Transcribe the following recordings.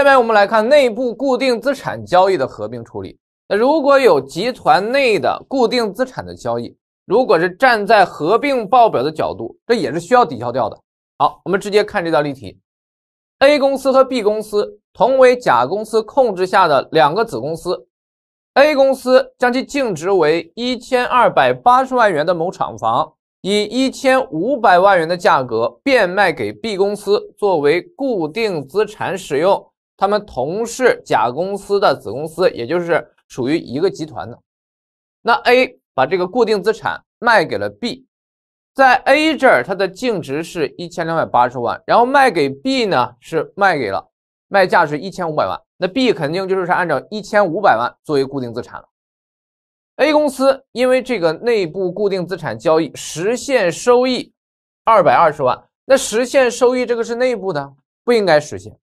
下面我们来看内部固定资产交易的合并处理。那如果有集团内的固定资产的交易，如果是站在合并报表的角度，这也是需要抵消掉的。好，我们直接看这道例题：A 公司和 B 公司同为甲公司控制下的两个子公司，A 公司将其净值为一千二百八十万元的某厂房以一千五百万元的价格变卖给 B 公司，作为固定资产使用。他们同是甲公司的子公司，也就是属于一个集团的。那 A 把这个固定资产卖给了 B，在 A 这儿它的净值是一千两百八十万，然后卖给 B 呢是卖给了，卖价是一千五百万。那 B 肯定就是按照一千五百万作为固定资产了。A 公司因为这个内部固定资产交易实现收益二百二十万，那实现收益这个是内部的，不应该实现。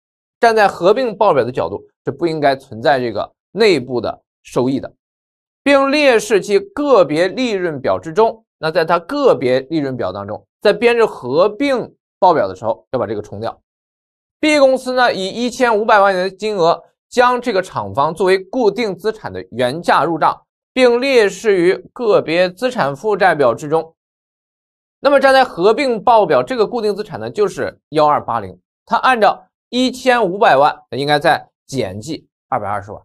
站在合并报表的角度，是不应该存在这个内部的收益的，并列示其个别利润表之中。那在它个别利润表当中，在编制合并报表的时候要把这个冲掉。B 公司呢，以一千五百万元的金额将这个厂房作为固定资产的原价入账，并列示于个别资产负债表之中。那么站在合并报表，这个固定资产呢，就是幺二八零，它按照。一千五百万应该再减计二百二十万，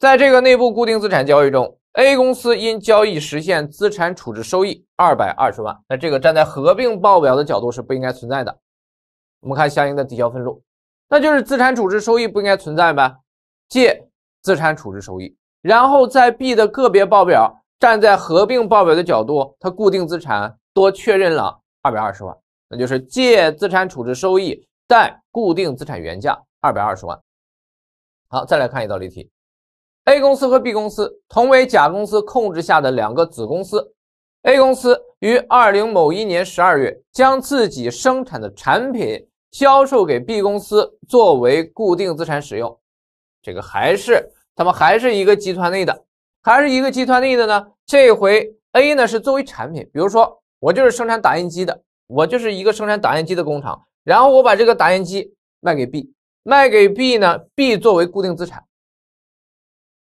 在这个内部固定资产交易中，A 公司因交易实现资产处置收益二百二十万，那这个站在合并报表的角度是不应该存在的。我们看相应的抵消分录，那就是资产处置收益不应该存在呗，借资产处置收益，然后在 B 的个别报表，站在合并报表的角度，它固定资产多确认了二百二十万，那就是借资产处置收益。但固定资产原价二百二十万。好，再来看一道例题。A 公司和 B 公司同为甲公司控制下的两个子公司。A 公司于二零某一年十二月将自己生产的产品销售给 B 公司，作为固定资产使用。这个还是他们还是一个集团内的，还是一个集团内的呢？这回 A 呢是作为产品，比如说我就是生产打印机的，我就是一个生产打印机的工厂。然后我把这个打印机卖给 B，卖给 B 呢？B 作为固定资产。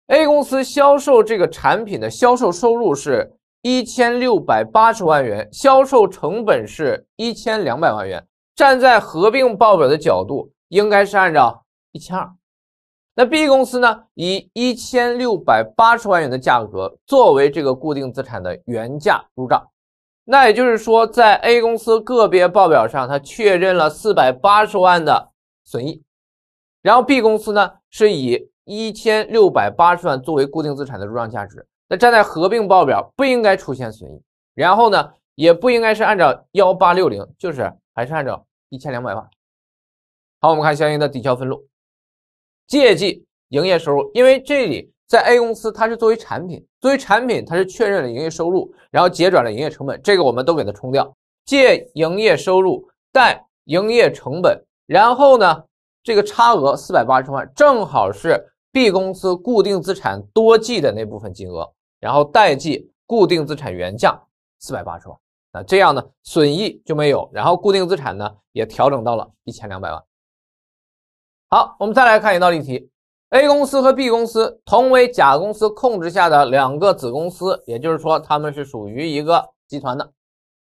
A 公司销售这个产品的销售收入是一千六百八十万元，销售成本是一千两百万元。站在合并报表的角度，应该是按照一千二。那 B 公司呢？以一千六百八十万元的价格作为这个固定资产的原价入账。那也就是说，在 A 公司个别报表上，它确认了四百八十万的损益，然后 B 公司呢是以一千六百八十万作为固定资产的入账价值。那站在合并报表不应该出现损益，然后呢也不应该是按照幺八六零，就是还是按照一千两百万。好，我们看相应的抵消分录，借记营业收入，因为这里。在 A 公司，它是作为产品，作为产品，它是确认了营业收入，然后结转了营业成本，这个我们都给它冲掉，借营业收入，贷营业成本，然后呢，这个差额四百八十万，正好是 B 公司固定资产多计的那部分金额，然后代计固定资产原价四百八十万，那这样呢，损益就没有，然后固定资产呢也调整到了一千两百万。好，我们再来看一道例题。A 公司和 B 公司同为甲公司控制下的两个子公司，也就是说，他们是属于一个集团的。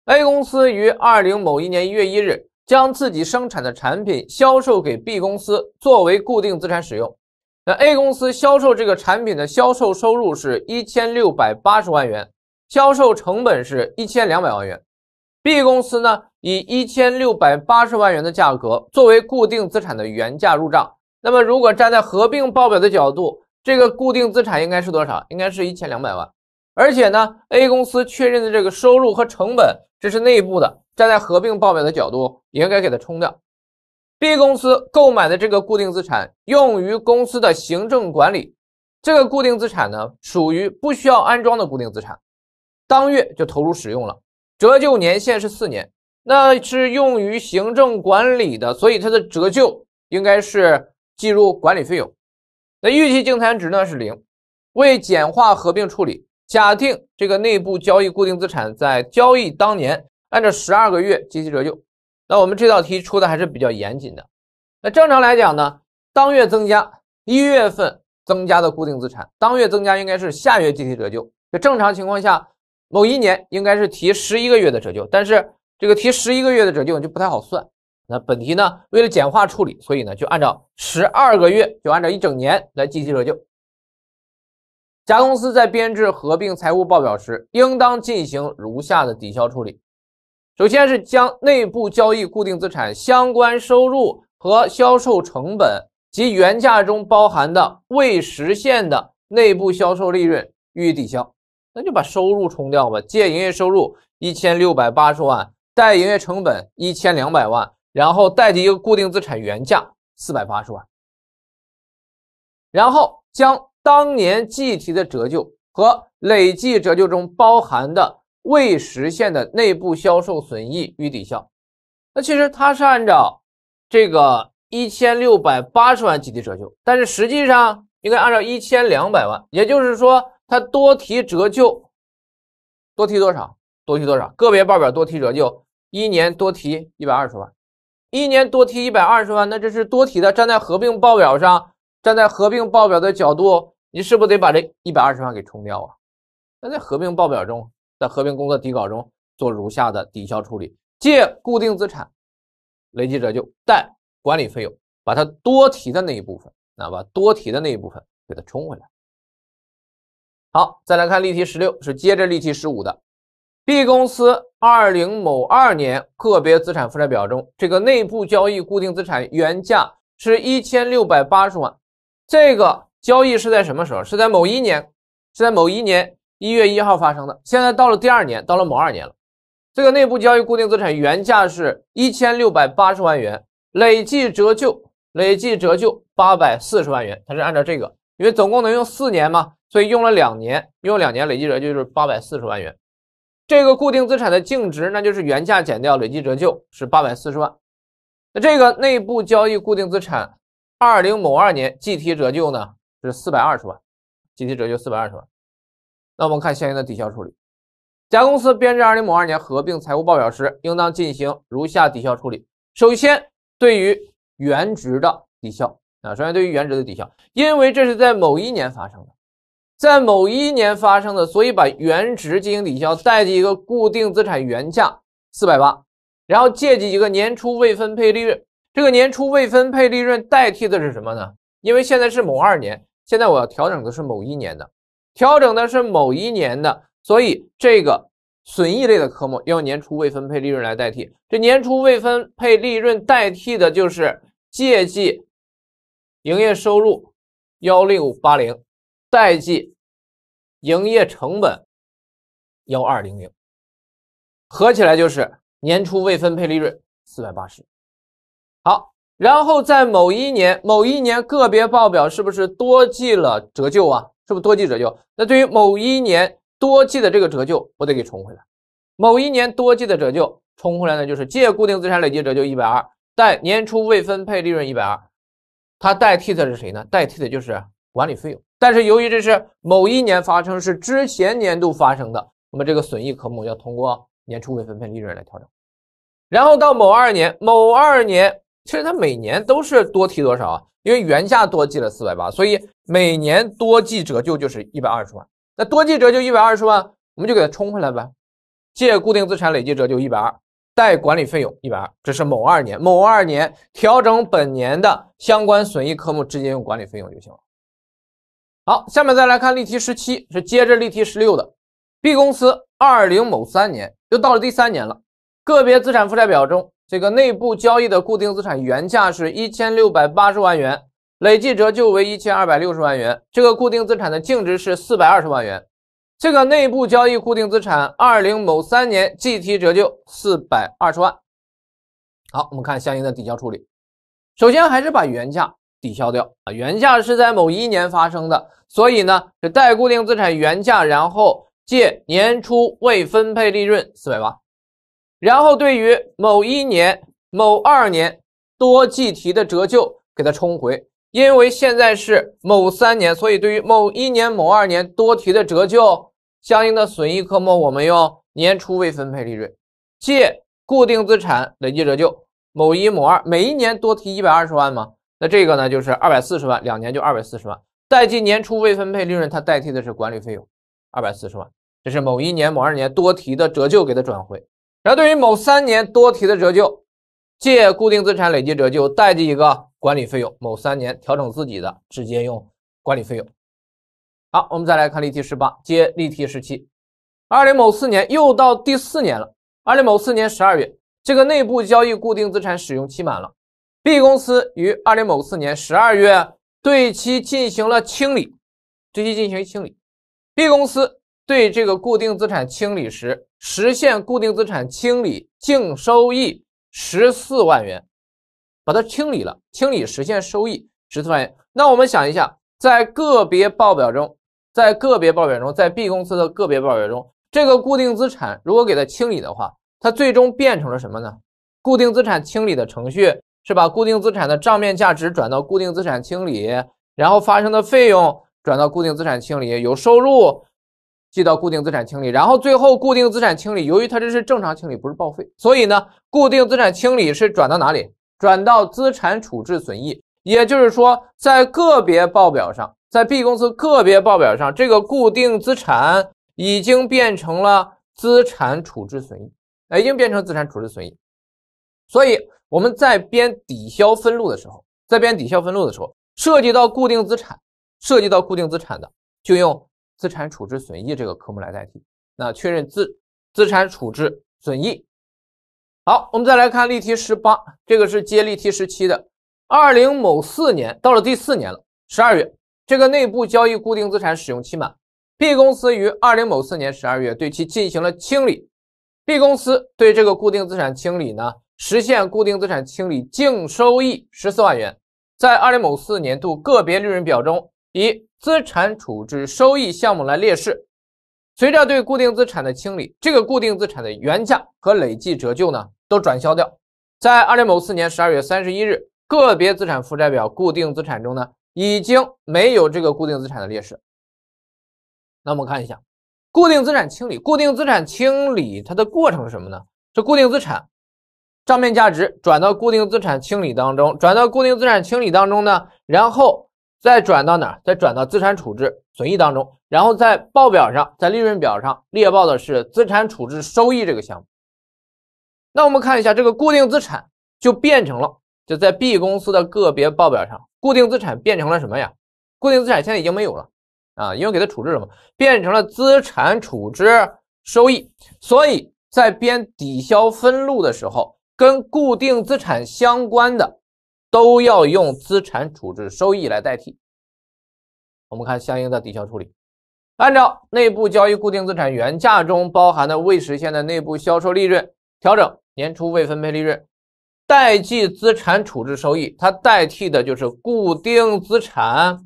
A 公司于二零某一年一月一日将自己生产的产品销售给 B 公司，作为固定资产使用。那 A 公司销售这个产品的销售收入是一千六百八十万元，销售成本是一千两百万元。B 公司呢，以一千六百八十万元的价格作为固定资产的原价入账。那么，如果站在合并报表的角度，这个固定资产应该是多少？应该是一千两百万。而且呢，A 公司确认的这个收入和成本，这是内部的，站在合并报表的角度也应该给它冲掉。B 公司购买的这个固定资产用于公司的行政管理，这个固定资产呢属于不需要安装的固定资产，当月就投入使用了，折旧年限是四年，那是用于行政管理的，所以它的折旧应该是。计入管理费用。那预期净残值呢是零。为简化合并处理，假定这个内部交易固定资产在交易当年按照十二个月计提折旧。那我们这道题出的还是比较严谨的。那正常来讲呢，当月增加一月份增加的固定资产，当月增加应该是下月计提折旧。就正常情况下，某一年应该是提十一个月的折旧，但是这个提十一个月的折旧就不太好算。那本题呢，为了简化处理，所以呢就按照十二个月，就按照一整年来计提折旧。甲公司在编制合并财务报表时，应当进行如下的抵消处理：首先是将内部交易固定资产相关收入和销售成本及原价中包含的未实现的内部销售利润予以抵消。那就把收入冲掉吧，借营业收入一千六百八十万，贷营业成本一千两百万。然后代提一个固定资产原价四百八十万，然后将当年计提的折旧和累计折旧中包含的未实现的内部销售损益予抵消。那其实它是按照这个一千六百八十万计提折旧，但是实际上应该按照一千两百万，也就是说它多提折旧，多提多少？多提多少？个别报表多提折旧，一年多提一百二十万。一年多提一百二十万，那这是多提的。站在合并报表上，站在合并报表的角度，你是不是得把这一百二十万给冲掉啊？那在合并报表中，在合并工作底稿中做如下的抵消处理：借固定资产累计折旧，贷管理费用，把它多提的那一部分，那把多提的那一部分给它冲回来。好，再来看例题十六，是接着例题十五的。B 公司二零某二年个别资产负债表中，这个内部交易固定资产原价是一千六百八十万，这个交易是在什么时候？是在某一年，是在某一年一月一号发生的。现在到了第二年，到了某二年了，这个内部交易固定资产原价是一千六百八十万元，累计折旧累计折旧八百四十万元。它是按照这个，因为总共能用四年嘛，所以用了两年，用了两年累计折旧就是八百四十万元。这个固定资产的净值，那就是原价减掉累计折旧，是八百四十万。那这个内部交易固定资产，二零某二年计提折旧呢，是四百二十万，计提折旧四百二十万。那我们看相应的抵消处理。甲公司编制二零某二年合并财务报表时，应当进行如下抵消处理：首先，对于原值的抵消，啊，首先对于原值的抵消，因为这是在某一年发生的。在某一年发生的，所以把原值进行抵消，代替一个固定资产原价四百八，然后借记一个年初未分配利润。这个年初未分配利润代替的是什么呢？因为现在是某二年，现在我要调整的是某一年的，调整的是某一年的，所以这个损益类的科目用年初未分配利润来代替。这年初未分配利润代替的就是借记营业收入幺六八零。代记营业成本幺二零零，合起来就是年初未分配利润四百八十。好，然后在某一年，某一年个别报表是不是多记了折旧啊？是不是多记折旧？那对于某一年多记的这个折旧，我得给冲回来。某一年多记的折旧冲回来呢，就是借固定资产累计折旧一百二，贷年初未分配利润一百二。它代替的是谁呢？代替的就是。管理费用，但是由于这是某一年发生，是之前年度发生的，那么这个损益科目要通过年初未分配利润来调整，然后到某二年，某二年其实它每年都是多提多少啊？因为原价多记了四百八，所以每年多记折旧就是一百二十万。那多记折旧一百二十万，我们就给它冲回来呗，借固定资产累计折旧一百二，贷管理费用一百二。这是某二年，某二年调整本年的相关损益科目，直接用管理费用就行了。好，下面再来看例题十七，是接着例题十六的。B 公司二零某三年又到了第三年了，个别资产负债表中这个内部交易的固定资产原价是一千六百八十万元，累计折旧为一千二百六十万元，这个固定资产的净值是四百二十万元。这个内部交易固定资产二零某三年计提折旧四百二十万。好，我们看相应的抵消处理，首先还是把原价。抵消掉啊！原价是在某一年发生的，所以呢，这待固定资产原价，然后借年初未分配利润四百八，然后对于某一年、某二年多计提的折旧给它冲回，因为现在是某三年，所以对于某一年、某二年多提的折旧，相应的损益科目我们用年初未分配利润借固定资产累计折旧某一某二，每一年多提一百二十万嘛。那这个呢，就是二百四十万，两年就二百四十万，贷记年初未分配利润，它代替的是管理费用，二百四十万，这是某一年某二年多提的折旧给它转回。然后对于某三年多提的折旧，借固定资产累计折旧，代替一个管理费用。某三年调整自己的，直接用管理费用。好，我们再来看例题十八，接例题十七，二零某四年又到第四年了，二零某四年十二月，这个内部交易固定资产使用期满了。B 公司于二零某四年十二月对其进行了清理，对其进行清理。B 公司对这个固定资产清理时，实现固定资产清理净收益十四万元，把它清理了，清理实现收益十四万元。那我们想一下，在个别报表中，在个别报表中，在 B 公司的个别报表中，这个固定资产如果给它清理的话，它最终变成了什么呢？固定资产清理的程序。是把固定资产的账面价值转到固定资产清理，然后发生的费用转到固定资产清理，有收入记到固定资产清理，然后最后固定资产清理，由于它这是正常清理，不是报废，所以呢，固定资产清理是转到哪里？转到资产处置损益。也就是说，在个别报表上，在 B 公司个别报表上，这个固定资产已经变成了资产处置损益，啊，已经变成资产处置损益，所以。我们在编抵消分录的时候，在编抵消分录的时候，涉及到固定资产，涉及到固定资产的，就用资产处置损益这个科目来代替。那确认资资产处置损益。好，我们再来看例题十八，这个是接例题十七的。二零某四年到了第四年了，十二月，这个内部交易固定资产使用期满，B 公司于二零某四年十二月对其进行了清理。B 公司对这个固定资产清理呢？实现固定资产清理净收益十四万元，在二零某四年度个别利润表中以资产处置收益项目来列示。随着对固定资产的清理，这个固定资产的原价和累计折旧呢都转销掉，在二零某四年十二月三十一日个别资产负债表固定资产中呢已经没有这个固定资产的列示。那我们看一下，固定资产清理，固定资产清理它的过程是什么呢？这固定资产。账面价值转到固定资产清理当中，转到固定资产清理当中呢，然后再转到哪？再转到资产处置损益当中。然后在报表上，在利润表上列报的是资产处置收益这个项目。那我们看一下，这个固定资产就变成了，就在 B 公司的个别报表上，固定资产变成了什么呀？固定资产现在已经没有了啊，因为给它处置了嘛，变成了资产处置收益。所以在编抵消分录的时候。跟固定资产相关的都要用资产处置收益来代替。我们看相应的抵消处理，按照内部交易固定资产原价中包含的未实现的内部销售利润调整年初未分配利润，代记资产处置收益。它代替的就是固定资产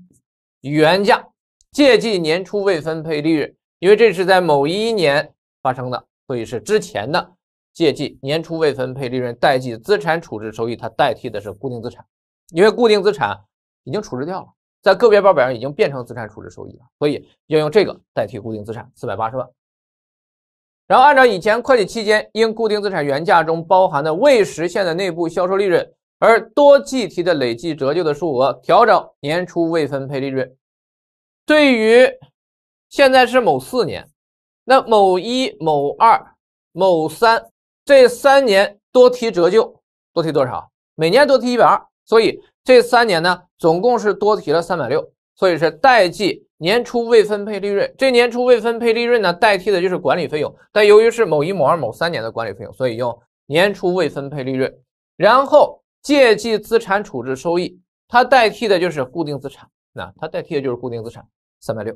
原价，借记年初未分配利润，因为这是在某一年发生的，所以是之前的。借记年初未分配利润，贷记资产处置收益。它代替的是固定资产，因为固定资产已经处置掉了，在个别报表上已经变成资产处置收益了，所以要用这个代替固定资产四百八十万。然后按照以前会计期间因固定资产原价中包含的未实现的内部销售利润而多计提的累计折旧的数额，调整年初未分配利润。对于现在是某四年，那某一、某二、某三。这三年多提折旧，多提多少？每年多提一百二，所以这三年呢，总共是多提了三百六。所以是代记年初未分配利润。这年初未分配利润呢，代替的就是管理费用。但由于是某一某二某三年的管理费用，所以用年初未分配利润。然后借记资产处置收益，它代替的就是固定资产。那它代替的就是固定资产三百六。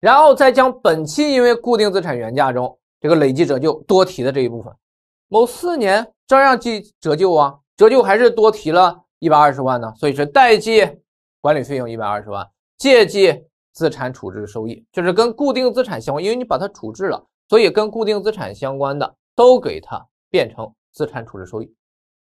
然后再将本期因为固定资产原价中。这个累计折旧多提的这一部分，某四年照样记折旧啊，折旧还是多提了一百二十万呢，所以是贷记管理费用一百二十万，借记资产处置收益，就是跟固定资产相关，因为你把它处置了，所以跟固定资产相关的都给它变成资产处置收益。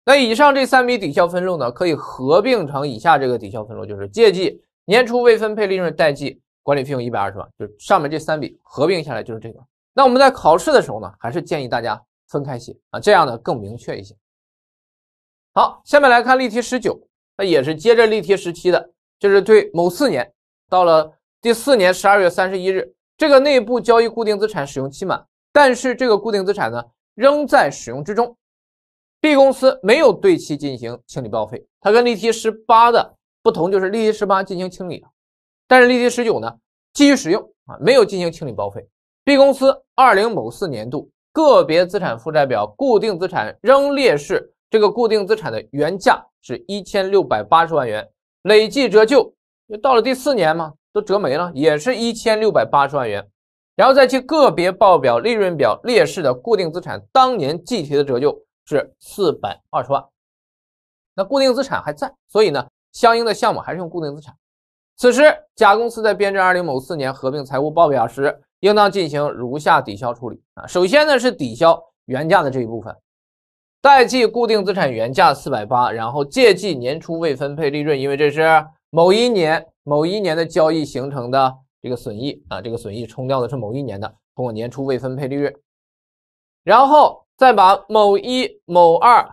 那以上这三笔抵消分录呢，可以合并成以下这个抵消分录，就是借记年初未分配利润，贷记管理费用一百二十万，就上面这三笔合并下来就是这个。那我们在考试的时候呢，还是建议大家分开写啊，这样呢更明确一些。好，下面来看例题十九，那也是接着例题十七的，就是对某四年到了第四年十二月三十一日，这个内部交易固定资产使用期满，但是这个固定资产呢仍在使用之中。B 公司没有对其进行清理报废，它跟例题十八的不同就是例题十八进行清理了，但是例题十九呢继续使用啊，没有进行清理报废。B 公司二零某四年度个别资产负债表，固定资产仍列示。这个固定资产的原价是一千六百八十万元，累计折旧，就到了第四年嘛，都折没了，也是一千六百八十万元。然后再去个别报表利润表列示的固定资产当年计提的折旧是四百二十万，那固定资产还在，所以呢，相应的项目还是用固定资产。此时，甲公司在编制二零某四年合并财务报表时。应当进行如下抵消处理啊，首先呢是抵消原价的这一部分，贷记固定资产原价四百八，然后借记年初未分配利润，因为这是某一年某一年的交易形成的这个损益啊，这个损益冲掉的是某一年的，通过年初未分配利润，然后再把某一、某二、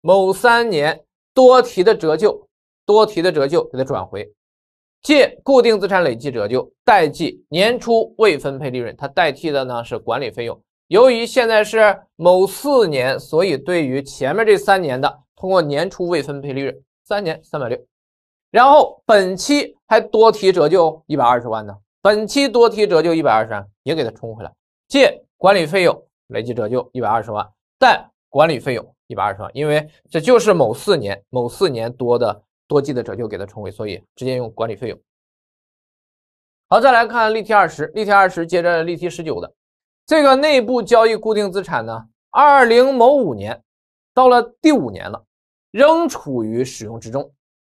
某三年多提的折旧，多提的折旧给它转回。借固定资产累计折旧，贷记年初未分配利润。它代替的呢是管理费用。由于现在是某四年，所以对于前面这三年的，通过年初未分配利润三年三百六，然后本期还多提折旧一百二十万呢，本期多提折旧一百二十万也给它冲回来，借管理费用累计折旧一百二十万，贷管理费用一百二十万，因为这就是某四年某四年多的。多计的折旧给它冲回，所以直接用管理费用。好，再来看例题二十。例题二十接着例题十九的这个内部交易固定资产呢，二零某五年到了第五年了，仍处于使用之中。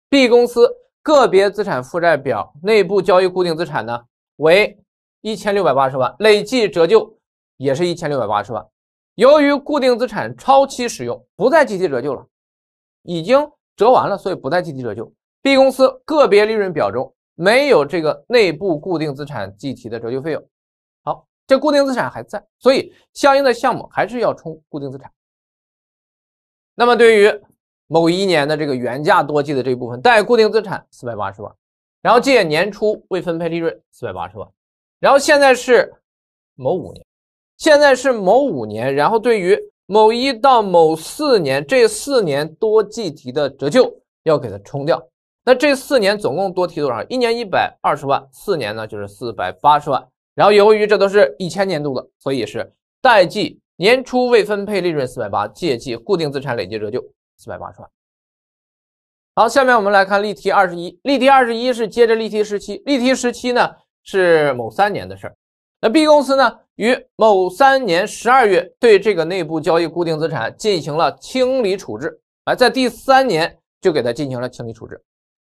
B 公司个别资产负债表内部交易固定资产呢为一千六百八十万，累计折旧也是一千六百八十万。由于固定资产超期使用，不再计提折旧了，已经。折完了，所以不再计提折旧。B 公司个别利润表中没有这个内部固定资产计提的折旧费用。好，这固定资产还在，所以相应的项目还是要冲固定资产。那么对于某一年的这个原价多计的这一部分，贷固定资产四百八十万，然后借年初未分配利润四百八十万。然后现在是某五年，现在是某五年，然后对于。某一到某四年，这四年多计提的折旧要给它冲掉。那这四年总共多提多少？一年一百二十万，四年呢就是四百八十万。然后由于这都是一千年度的，所以是代记年初未分配利润四百八，借记固定资产累计折旧四百八十万。好，下面我们来看例题二十一。例题二十一是接着例题十七。例题十七呢是某三年的事儿。那 B 公司呢？于某三年十二月对这个内部交易固定资产进行了清理处置，啊，在第三年就给它进行了清理处置，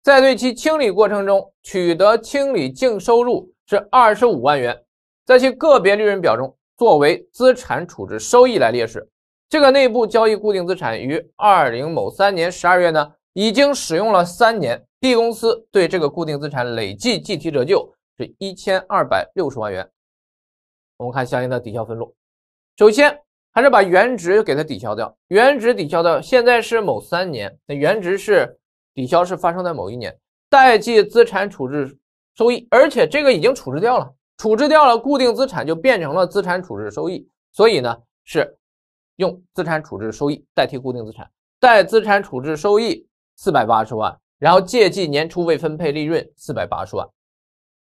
在对其清理过程中取得清理净收入是二十五万元，在其个别利润表中作为资产处置收益来列示。这个内部交易固定资产于二零某三年十二月呢已经使用了三年，B 公司对这个固定资产累计计提折旧是一千二百六十万元。我们看相应的抵消分录，首先还是把原值给它抵消掉，原值抵消掉，现在是某三年，那原值是抵消是发生在某一年，代记资产处置收益，而且这个已经处置掉了，处置掉了，固定资产就变成了资产处置收益，所以呢是用资产处置收益代替固定资产，贷资产处置收益四百八十万，然后借记年初未分配利润四百八十万，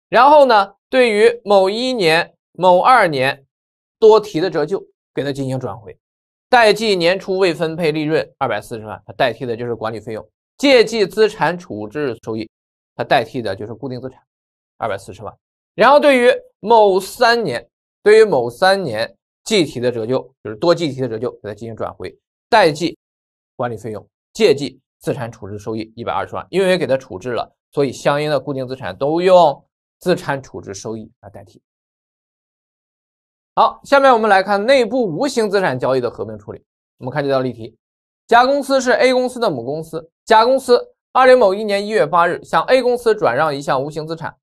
然后呢对于某一年。某二年多提的折旧，给它进行转回，代记年初未分配利润二百四十万，它代替的就是管理费用；借记资产处置收益，它代替的就是固定资产二百四十万。然后对于某三年，对于某三年计提的折旧，就是多计提的折旧，给它进行转回，代计管理费用，借记资产处置收益一百二十万，因为给它处置了，所以相应的固定资产都用资产处置收益来代替。好，下面我们来看内部无形资产交易的合并处理。我们看这道例题：甲公司是 A 公司的母公司。甲公司二零某一年一月八日向 A 公司转让一项无形资产，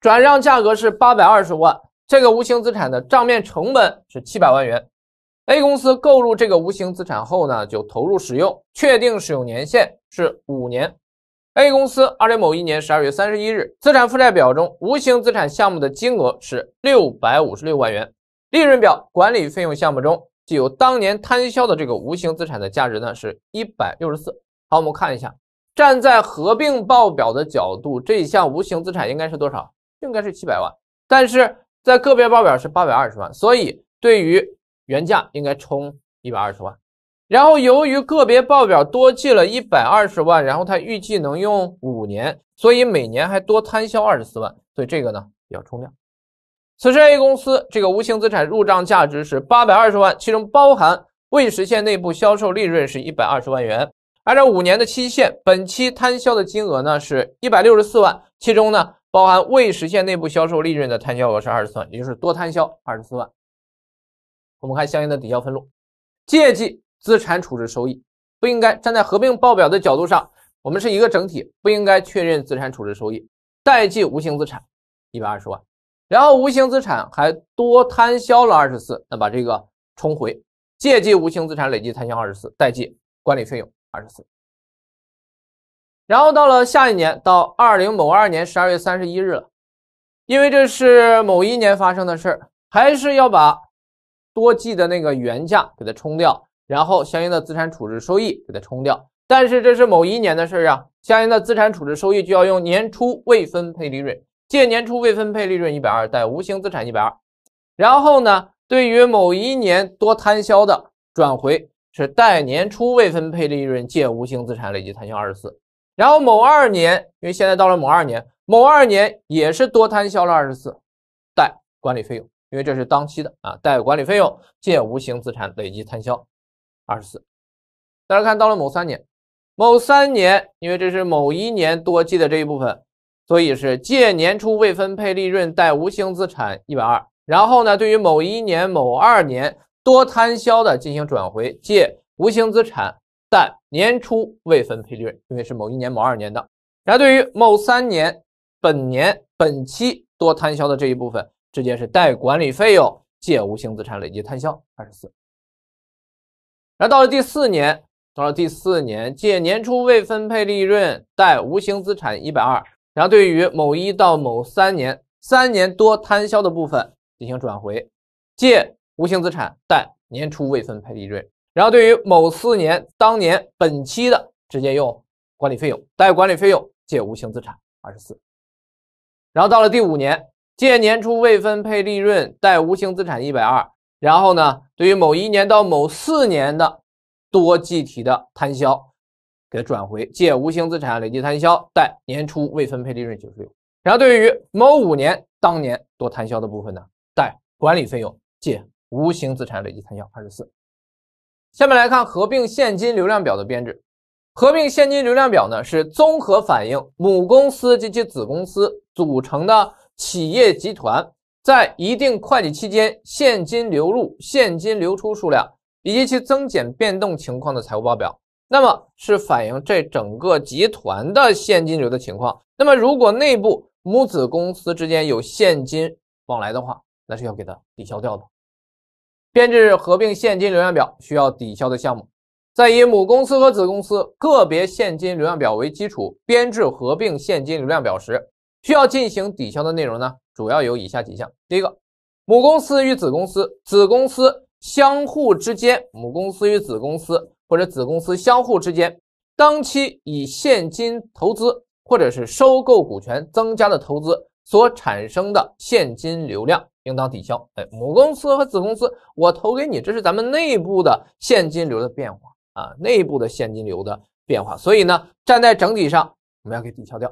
转让价格是八百二十万。这个无形资产的账面成本是七百万元。A 公司购入这个无形资产后呢，就投入使用，确定使用年限是五年。A 公司二零某一年十二月三十一日资产负债表中无形资产项目的金额是六百五十六万元。利润表管理费用项目中既有当年摊销的这个无形资产的价值呢，是一百六十四。好，我们看一下，站在合并报表的角度，这项无形资产应该是多少？应该是七百万，但是在个别报表是八百二十万，所以对于原价应该充一百二十万。然后由于个别报表多记了一百二十万，然后它预计能用五年，所以每年还多摊销二十四万，所以这个呢要冲掉。此时 A 公司这个无形资产入账价值是八百二十万，其中包含未实现内部销售利润是一百二十万元。按照五年的期限，本期摊销的金额呢是一百六十四万，其中呢包含未实现内部销售利润的摊销额是二十四万，也就是多摊销二十四万。我们看相应的抵消分录，借记资产处置收益，不应该站在合并报表的角度上，我们是一个整体，不应该确认资产处置收益，贷记无形资产一百二十万。然后无形资产还多摊销了二十四，那把这个冲回，借记无形资产累计摊销二十四，贷记管理费用二十四。然后到了下一年，到二零某二年十二月三十一日了，因为这是某一年发生的事儿，还是要把多记的那个原价给它冲掉，然后相应的资产处置收益给它冲掉。但是这是某一年的事儿啊，相应的资产处置收益就要用年初未分配利润。借年初未分配利润一百二，贷无形资产一百二。然后呢，对于某一年多摊销的转回是贷年初未分配利润，借无形资产累计摊销二十四。然后某二年，因为现在到了某二年，某二年也是多摊销了二十四，贷管理费用，因为这是当期的啊，贷管理费用，借无形资产累计摊销二十四。大家看到了某三年，某三年，因为这是某一年多记的这一部分。所以是借年初未分配利润，贷无形资产一百二。然后呢，对于某一年、某二年多摊销的进行转回，借无形资产，贷年初未分配利润，因为是某一年、某二年的。然后对于某三年本年本期多摊销的这一部分，直接是贷管理费用，借无形资产累计摊销二十四。然后到了第四年，到了第四年，借年初未分配利润，贷无形资产一百二。然后，对于某一到某三年，三年多摊销的部分进行转回，借无形资产，贷年初未分配利润。然后，对于某四年当年本期的，直接用管理费用，贷管理费用，借无形资产二十四。然后到了第五年，借年初未分配利润，贷无形资产一百二。然后呢，对于某一年到某四年的多计提的摊销。也转回借无形资产累计摊销，贷年初未分配利润九十六。然后对于某五年当年多摊销的部分呢，贷管理费用借无形资产累计摊销二十四。下面来看合并现金流量表的编制。合并现金流量表呢，是综合反映母公司及其子公司组成的企业集团在一定会计期间现金流入、现金流出数量以及其增减变动情况的财务报表。那么是反映这整个集团的现金流的情况。那么如果内部母子公司之间有现金往来的话，那是要给它抵消掉的。编制合并现金流量表需要抵消的项目，在以母公司和子公司个别现金流量表为基础编制合并现金流量表时，需要进行抵消的内容呢，主要有以下几项：第一个，母公司与子公司、子公司相互之间，母公司与子公司。或者子公司相互之间当期以现金投资或者是收购股权增加的投资所产生的现金流量应当抵消。哎，母公司和子公司，我投给你，这是咱们内部的现金流的变化啊，内部的现金流的变化。所以呢，站在整体上，我们要给抵消掉。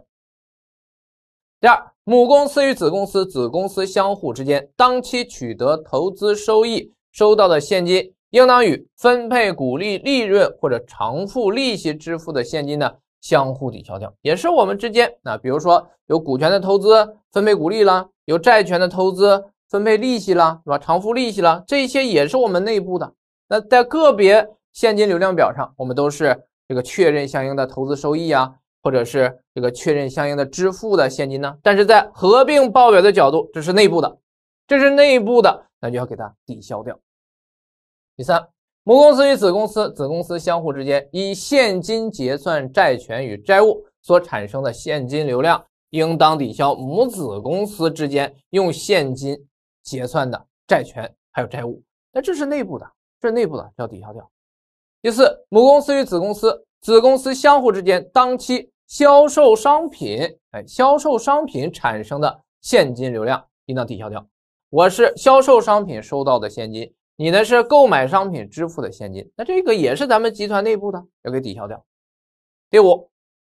第二，母公司与子公司、子公司相互之间当期取得投资收益收到的现金。应当与分配股利、利润或者偿付利息支付的现金呢相互抵消掉，也是我们之间那，比如说有股权的投资分配股利啦，有债权的投资分配利息啦，是吧？偿付利息啦，这些也是我们内部的。那在个别现金流量表上，我们都是这个确认相应的投资收益啊，或者是这个确认相应的支付的现金呢？但是在合并报表的角度，这是内部的，这是内部的，那就要给它抵消掉。第三，母公司与子公司、子公司相互之间以现金结算债权与债务所产生的现金流量，应当抵消母子公司之间用现金结算的债权还有债务。那这是内部的，这内部的要抵消掉。第四，母公司与子公司、子公司相互之间当期销售商品，哎，销售商品产生的现金流量应当抵消掉。我是销售商品收到的现金。你呢是购买商品支付的现金，那这个也是咱们集团内部的，要给抵消掉。第五，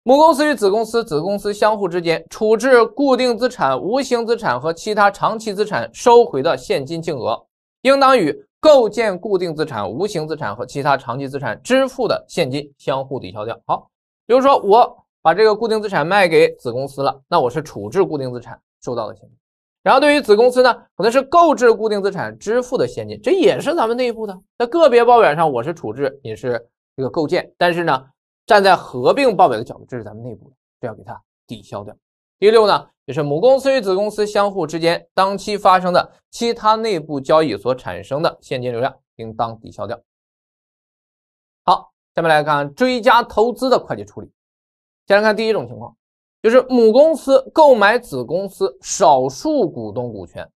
母公司与子公司、子公司相互之间处置固定资产、无形资产和其他长期资产收回的现金净额，应当与构建固定资产、无形资产和其他长期资产支付的现金相互抵消掉。好，比如说我把这个固定资产卖给子公司了，那我是处置固定资产收到的现金。然后对于子公司呢，可能是购置固定资产支付的现金，这也是咱们内部的。那个别报表上我是处置，也是这个构建，但是呢，站在合并报表的角度，这是咱们内部的，这要给它抵消掉。第六呢，就是母公司与子公司相互之间当期发生的其他内部交易所产生的现金流量，应当抵消掉。好，下面来看追加投资的会计处理。先来看第一种情况。就是母公司购买子公司少数股东股权，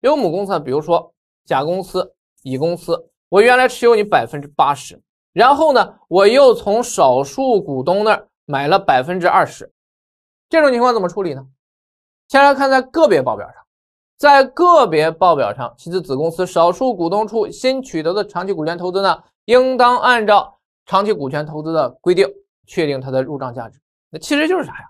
有母公司，比如说甲公司、乙公司，我原来持有你百分之八十，然后呢，我又从少数股东那儿买了百分之二十，这种情况怎么处理呢？先来看在个别报表上，在个别报表上，其次子公司少数股东处新取得的长期股权投资呢，应当按照长期股权投资的规定确定它的入账价值，那其实就是啥呀？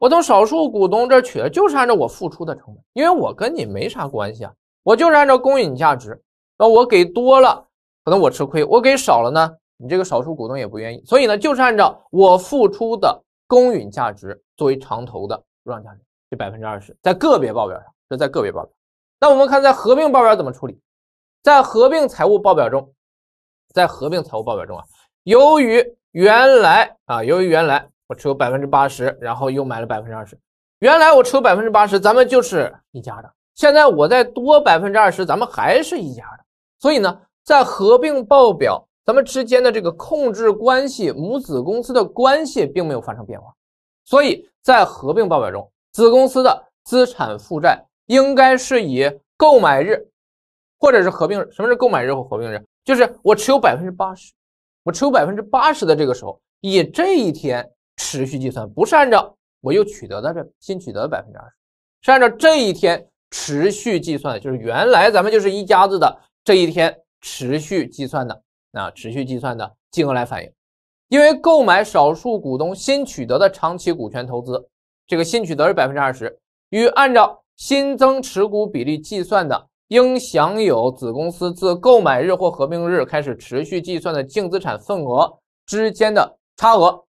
我从少数股东这取的就是按照我付出的成本，因为我跟你没啥关系啊，我就是按照公允价值。那我给多了，可能我吃亏；我给少了呢，你这个少数股东也不愿意。所以呢，就是按照我付出的公允价值作为长投的入账价值，这百分之二十在个别报表上，这在个别报表。那我们看在合并报表怎么处理？在合并财务报表中，在合并财务报表中啊，由于原来啊，由于原来。我持有百分之八十，然后又买了百分之二十。原来我持有百分之八十，咱们就是一家的。现在我再多百分之二十，咱们还是一家的。所以呢，在合并报表，咱们之间的这个控制关系、母子公司的关系并没有发生变化。所以在合并报表中，子公司的资产负债应该是以购买日，或者是合并什么是购买日或合并日？就是我持有百分之八十，我持有百分之八十的这个时候，以这一天。持续计算不是按照我又取得的这新取得的百分之二十，是按照这一天持续计算，就是原来咱们就是一家子的这一天持续计算的啊，持续计算的金额来反映。因为购买少数股东新取得的长期股权投资，这个新取得是百分之二十，与按照新增持股比例计算的应享有子公司自购买日或合并日开始持续计算的净资产份额之间的差额。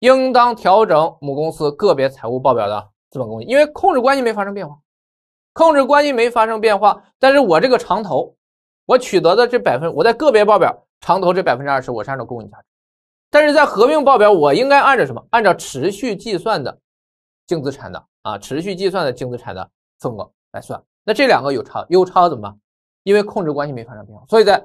应当调整母公司个别财务报表的资本公积，因为控制关系没发生变化，控制关系没发生变化。但是我这个长投，我取得的这百分，我在个别报表长投这百分之二十，我是按照公允价值，但是在合并报表我应该按照什么？按照持续计算的净资产的啊，持续计算的净资产的份额来算。那这两个有差，有差怎么？办？因为控制关系没发生变化，所以在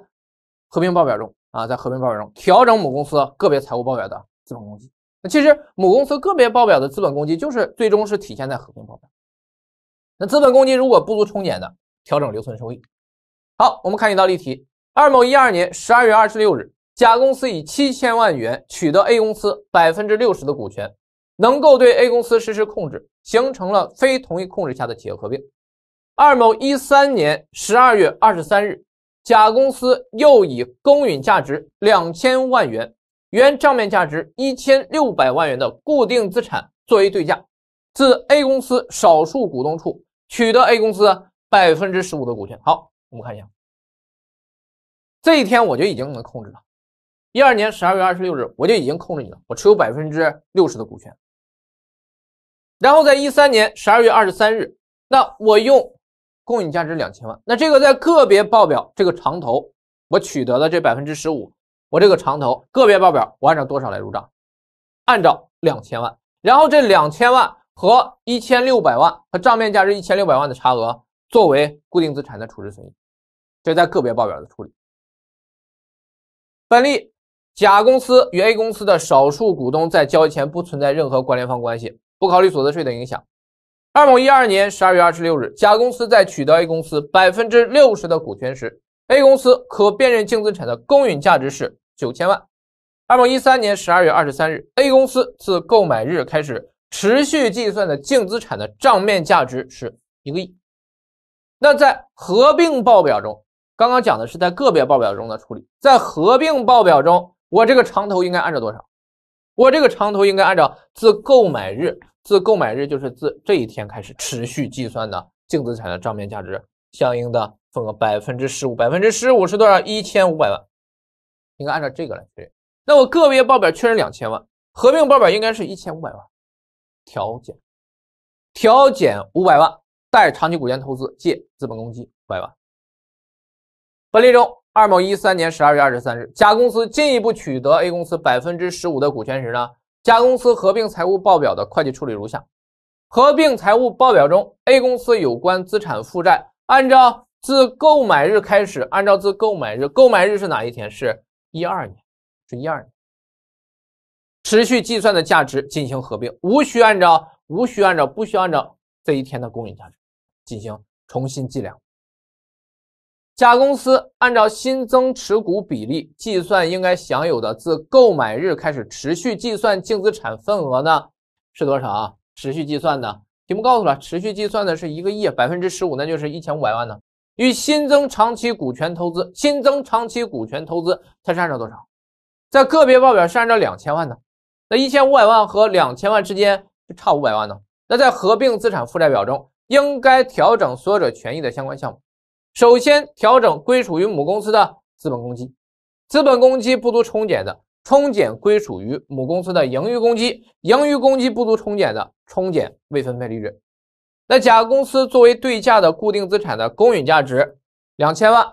合并报表中啊，在合并报表中调整母公司个别财务报表的资本公积。那其实母公司个别报表的资本公积就是最终是体现在合并报表。那资本公积如果不足冲减的，调整留存收益。好，我们看一道例题。二某一二年十二月二十六日，甲公司以七千万元取得 A 公司百分之六十的股权，能够对 A 公司实施控制，形成了非同一控制下的企业合并。二某一三年十二月二十三日，甲公司又以公允价值两千万元。原账面价值一千六百万元的固定资产作为对价，自 A 公司少数股东处取得 A 公司百分之十五的股权。好，我们看一下，这一天我就已经能控制了。一二年十二月二十六日，我就已经控制你了，我持有百分之六十的股权。然后在一三年十二月二十三日，那我用公允价值两千万，那这个在个别报表这个长投，我取得了这百分之十五。我这个长投个别报表，我按照多少来入账？按照两千万，然后这两千万和一千六百万和账面价值一千六百万的差额作为固定资产的处置损益，这在个别报表的处理。本例，甲公司与 A 公司的少数股东在交易前不存在任何关联方关系，不考虑所得税的影响。二零一二年十二月二十六日，甲公司在取得 A 公司百分之六十的股权时，A 公司可辨认净资产的公允价值是。九千万。二零一三年十二月二十三日，A 公司自购买日开始持续计算的净资产的账面价值是一个亿。那在合并报表中，刚刚讲的是在个别报表中的处理，在合并报表中，我这个长投应该按照多少？我这个长投应该按照自购买日，自购买日就是自这一天开始持续计算的净资产的账面价值相应的份额百分之十五，百分之十五是多少？一千五百万。应该按照这个来对。那我个别报表确认两千万，合并报表应该是一千五百万，调减，调减五百万，贷长期股权投资，借资本公积五百万。案例中，二某一三年十二月二十三日，甲公司进一步取得 A 公司百分之十五的股权时呢，甲公司合并财务报表的会计处理如下：合并财务报表中 A 公司有关资产负债按照自购买日开始，按照自购买日，购买日是哪一天？是一二年，是一二年，持续计算的价值进行合并，无需按照无需按照不需要按照这一天的公允价值进行重新计量。甲公司按照新增持股比例计算应该享有的自购买日开始持续计算净资产份额呢是多少啊？持续计算的题目告诉了，持续计算的是一个亿，百分之十五那就是一千五百万呢。与新增长期股权投资，新增长期股权投资，它是按照多少？在个别报表是按照两千万的，那一千五百万和两千万之间就差五百万呢？那在合并资产负债表中，应该调整所有者权益的相关项目。首先调整归属于母公司的资本公积，资本公积不足冲减的，冲减归属于母公司的盈余公积，盈余公积不足冲减的，冲减未分配利润。那甲公司作为对价的固定资产的公允价值两千万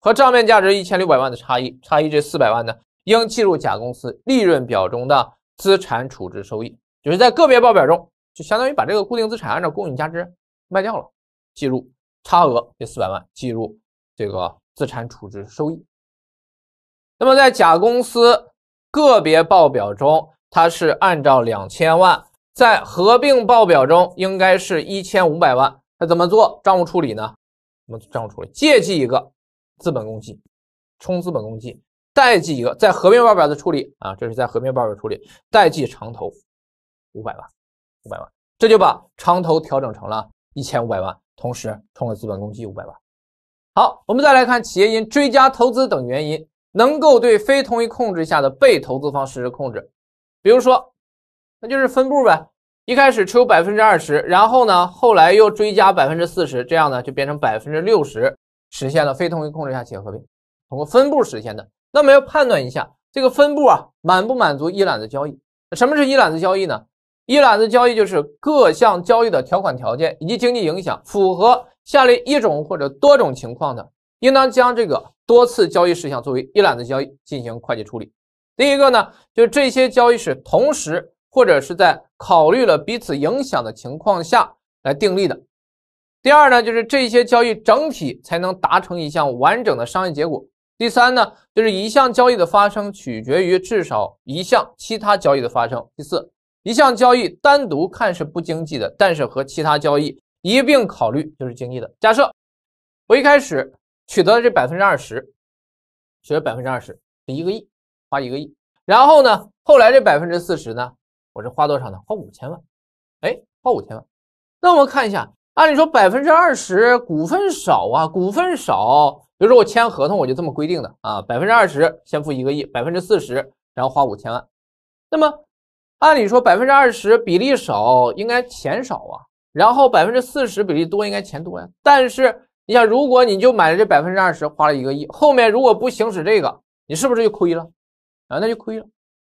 和账面价值一千六百万的差异，差异这四百万呢，应计入甲公司利润表中的资产处置收益，就是在个别报表中，就相当于把这个固定资产按照公允价值卖掉了，计入差额这四百万，计入这个资产处置收益。那么在甲公司个别报表中，它是按照两千万。在合并报表中，应该是一千五百万。那怎么做账务处理呢？我们账务处理借记一个资本公积，冲资本公积，贷记一个。在合并报表的处理啊，这是在合并报表处理，贷记长投五百万，五百万，这就把长投调整成了一千五百万，同时冲了资本公积五百万。好，我们再来看企业因追加投资等原因，能够对非同一控制下的被投资方实施控制，比如说。那就是分部呗，一开始持有百分之二十，然后呢，后来又追加百分之四十，这样呢就变成百分之六十，实现了非同一控制下企业合并，通过分部实现的。那么要判断一下这个分部啊满不满足一揽子交易？什么是一揽子交易呢？一揽子交易就是各项交易的条款条件以及经济影响符合下列一种或者多种情况的，应当将这个多次交易事项作为一揽子交易进行会计处理。第一个呢，就是这些交易是同时。或者是在考虑了彼此影响的情况下来订立的。第二呢，就是这些交易整体才能达成一项完整的商业结果。第三呢，就是一项交易的发生取决于至少一项其他交易的发生。第四，一项交易单独看是不经济的，但是和其他交易一并考虑就是经济的。假设我一开始取得了这百分之二十，取得百分之二十，一个亿，花一个亿。然后呢，后来这百分之四十呢？我是花多少呢？花五千万，哎，花五千万。那我们看一下，按理说百分之二十股份少啊，股份少。比如说我签合同，我就这么规定的啊，百分之二十先付一个亿，百分之四十然后花五千万。那么按理说百分之二十比例少，应该钱少啊。然后百分之四十比例多，应该钱多呀。但是你想，如果你就买了这百分之二十，花了一个亿，后面如果不行使这个，你是不是就亏了？啊，那就亏了。